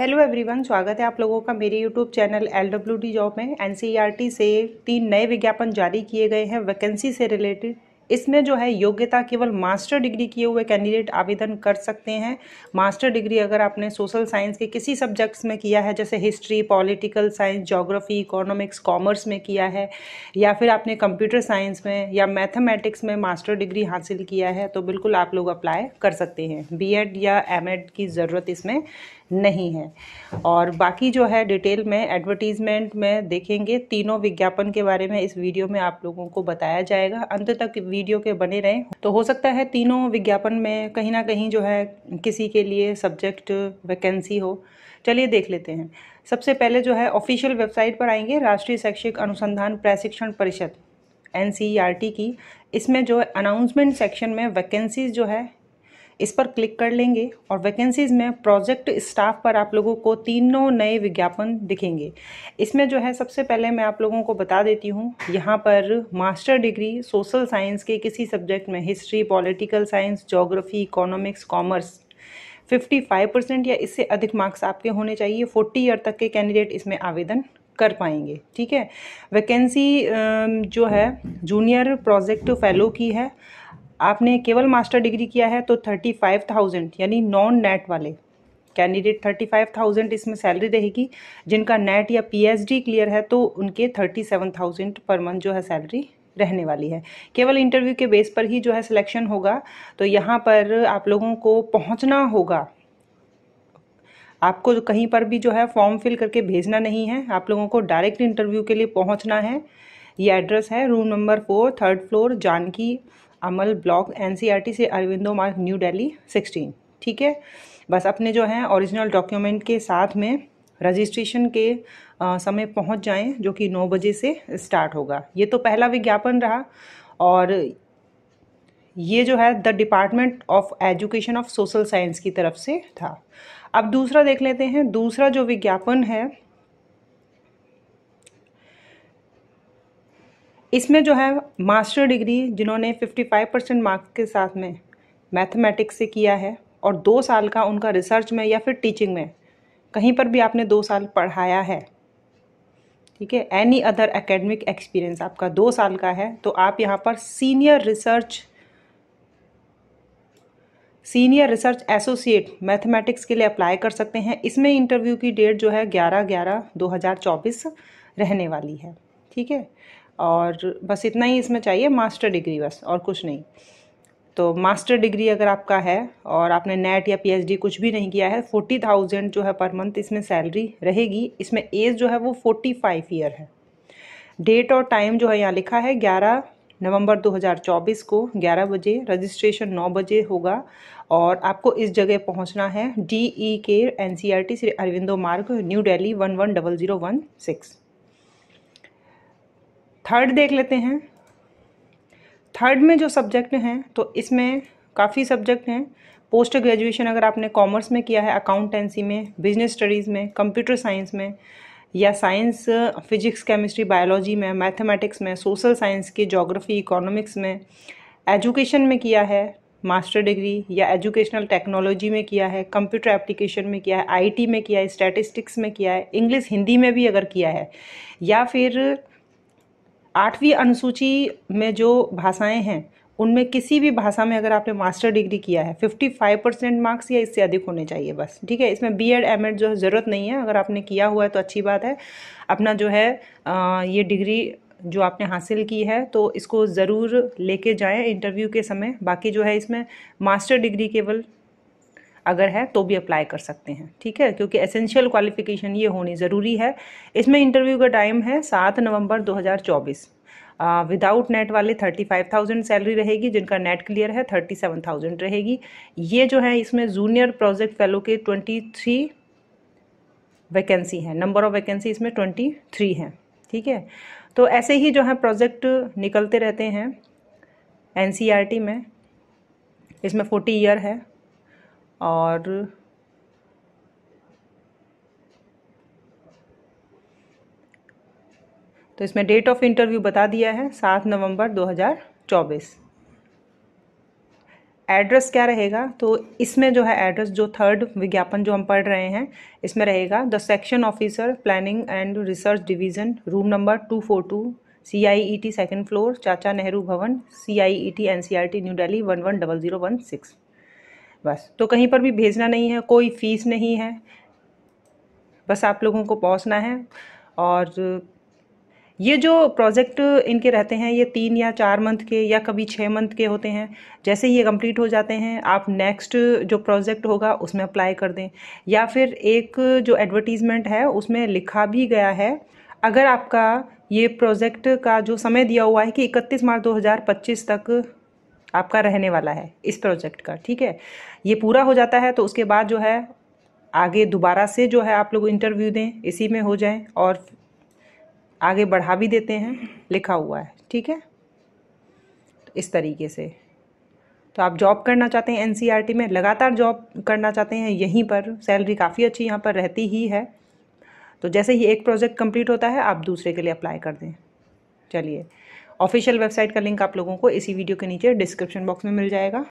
hello everyone स्वागत है आप लोगों का मेरे YouTube channel L W D job में टी e से तीन नए विज्ञापन जारी किए गए हैं वैकेंसी से रिलेटेड इसमें जो है योग्यता केवल मास्टर डिग्री किए हुए कैंडिडेट आवेदन कर सकते हैं मास्टर डिग्री अगर आपने सोशल साइंस के किसी सब्जेक्ट्स में किया है जैसे history political science geography economics commerce में किया है या फिर आपने कंप्यूटर साइंस में या मैथमेटिक्स में मास्टर डिग्री हासिल किया है तो बिल्कुल आप लोग अप्लाई कर सकते हैं बी या एम की ज़रूरत इसमें नहीं है और बाकी जो है डिटेल में एडवर्टीज़मेंट में देखेंगे तीनों विज्ञापन के बारे में इस वीडियो में आप लोगों को बताया जाएगा अंत तक वीडियो के बने रहें तो हो सकता है तीनों विज्ञापन में कहीं ना कहीं जो है किसी के लिए सब्जेक्ट वैकेंसी हो चलिए देख लेते हैं सबसे पहले जो है ऑफिशियल वेबसाइट पर आएंगे राष्ट्रीय शैक्षिक अनुसंधान प्रशिक्षण परिषद एन की इसमें जो अनाउंसमेंट सेक्शन में वैकेंसीज जो है इस पर क्लिक कर लेंगे और वैकेंसीज़ में प्रोजेक्ट स्टाफ पर आप लोगों को तीनों नए विज्ञापन दिखेंगे इसमें जो है सबसे पहले मैं आप लोगों को बता देती हूँ यहाँ पर मास्टर डिग्री सोशल साइंस के किसी सब्जेक्ट में history political science geography economics commerce 55 percent या इससे अधिक मार्क्स आपके होने चाहिए 40 ईयर तक के कैंडिडेट इसमें आवेदन कर पाएंगे ठीक है वैकेंसी जो है जूनियर प्रोजेक्ट फेलो की है आपने केवल मास्टर डिग्री किया है तो थर्टी फाइव थाउजेंड यानी नॉन नेट वाले कैंडिडेट थर्टी फाइव थाउजेंड इसमें सैलरी रहेगी जिनका नेट या पीएचडी क्लियर है तो उनके thirty seven thousand per month जो है सैलरी रहने वाली है केवल इंटरव्यू के बेस पर ही जो है सिलेक्शन होगा तो यहाँ पर आप लोगों को पहुँचना होगा आपको कहीं पर भी जो है फॉर्म फिल करके भेजना नहीं है आप लोगों को डायरेक्ट इंटरव्यू के लिए पहुँचना है ये एड्रेस है room number four third floor Janaki Ammal block NCERT e से अरविंदो मार्ग न्यू दिल्ली 16 ठीक है बस अपने जो हैं ओरिजिनल डॉक्यूमेंट के साथ में रजिस्ट्रेशन के आ, समय पहुंच जाएं जो कि नौ बजे से स्टार्ट होगा ये तो पहला विज्ञापन रहा और ये जो है the department of education of social science की तरफ से था अब दूसरा देख लेते हैं दूसरा जो विज्ञापन है इसमें जो है मास्टर डिग्री जिन्होंने 55 परसेंट मार्क्स के साथ में मैथमेटिक्स से किया है और दो साल का उनका रिसर्च में या फिर टीचिंग में कहीं पर भी आपने दो साल पढ़ाया है ठीक है एनी अदर एकेडमिक एक्सपीरियंस आपका दो साल का है तो आप यहाँ पर senior research senior research associate mathematics के लिए अप्लाई कर सकते हैं इसमें इंटरव्यू की डेट जो है ग्यारह ग्यारह दो हज़ार चौबीस रहने वाली है ठीक है और बस इतना ही इसमें चाहिए मास्टर डिग्री बस और कुछ नहीं तो मास्टर डिग्री अगर आपका है और आपने नेट या पीएचडी कुछ भी नहीं किया है फोर्टी थाउजेंड जो है पर मंथ इसमें सैलरी रहेगी इसमें एज जो है वो फोर्टी फाइव ईयर है डेट और टाइम जो है यहाँ लिखा है ग्यारह नवंबर 2024 को 11 बजे रजिस्ट्रेशन 9 बजे होगा और आपको इस जगह पहुंचना है D E K N C R T Shri Aurobindo Marg New Delhi one one double zero one six third देख लेते हैं थर्ड में जो सब्जेक्ट हैं तो इसमें काफ़ी सब्जेक्ट हैं पोस्ट ग्रेजुएशन अगर आपने कॉमर्स में किया है अकाउंटेंसी में बिजनेस स्टडीज़ में कंप्यूटर साइंस में या साइंस फिजिक्स केमिस्ट्री बायोलॉजी में मैथमेटिक्स में सोशल साइंस की जोग्राफ़ी इकोनॉमिक्स में एजुकेशन में किया है मास्टर डिग्री या एजुकेशनल टेक्नोलॉजी में किया है कंप्यूटर एप्लीकेशन में किया है आईटी में किया है स्टैटिस्टिक्स में किया है इंग्लिश हिंदी में भी अगर किया है या फिर आठवीं अनुसूची में जो भाषाएं हैं उनमें किसी भी भाषा में अगर आपने मास्टर डिग्री किया है 55 परसेंट मार्क्स या इससे अधिक होने चाहिए बस ठीक है इसमें बी एड एम एड जो है ज़रूरत नहीं है अगर आपने किया हुआ है तो अच्छी बात है अपना जो है ये डिग्री जो आपने हासिल की है तो इसको ज़रूर लेके जाएं इंटरव्यू के समय बाकी जो है इसमें मास्टर डिग्री केवल अगर है तो भी अप्लाई कर सकते हैं ठीक है क्योंकि एसेंशियल क्वालिफिकेशन ये होनी ज़रूरी है इसमें इंटरव्यू का टाइम है सात नवंबर 2024 विदाउट नेट वाले थर्टी फाइव थाउजेंड सैलरी रहेगी जिनका नेट क्लियर है थर्टी सेवन थाउजेंड रहेगी ये जो है इसमें जूनियर प्रोजेक्ट फेलो के ट्वेंटी थ्री वैकेंसी है नंबर ऑफ वैकेंसी इसमें ट्वेंटी थ्री है ठीक है तो ऐसे ही जो है प्रोजेक्ट निकलते रहते हैं एन e में इसमें फोर्टी ईयर है और तो इसमें डेट ऑफ इंटरव्यू बता दिया है सात नवंबर 2024 एड्रेस क्या रहेगा तो इसमें जो है एड्रेस जो थर्ड विज्ञापन जो हम पढ़ रहे हैं इसमें रहेगा the section officer planning and research division room number two four two C I E T second floor Chacha Nehru Bhavan C I E T N C R T New Delhi one one double zero one six बस तो कहीं पर भी भेजना नहीं है कोई fees नहीं है बस आप लोगों को पहुंचना है और ये जो प्रोजेक्ट इनके रहते हैं ये तीन या चार मंथ के या कभी छः मंथ के होते हैं जैसे ही ये कंप्लीट हो जाते हैं आप नेक्स्ट जो प्रोजेक्ट होगा उसमें अप्लाई कर दें या फिर एक जो एडवर्टीज़मेंट है उसमें लिखा भी गया है अगर आपका ये प्रोजेक्ट का जो समय दिया हुआ है कि 31 मार्च 2025 तक आपका रहने वाला है इस प्रोजेक्ट का ठीक है ये पूरा हो जाता है तो उसके बाद जो है आगे दोबारा से जो है आप लोग इंटरव्यू दें इसी में हो जाएं और आगे बढ़ा भी देते हैं लिखा हुआ है ठीक है तो इस तरीके से तो आप जॉब करना चाहते हैं एनसीईआरटी e में लगातार जॉब करना चाहते हैं यहीं पर सैलरी काफ़ी अच्छी यहाँ पर रहती ही है तो जैसे ही एक प्रोजेक्ट कंप्लीट होता है आप दूसरे के लिए अप्लाई कर दें चलिए ऑफिशियल वेबसाइट का लिंक आप लोगों को इसी वीडियो के नीचे डिस्क्रिप्शन बॉक्स में मिल जाएगा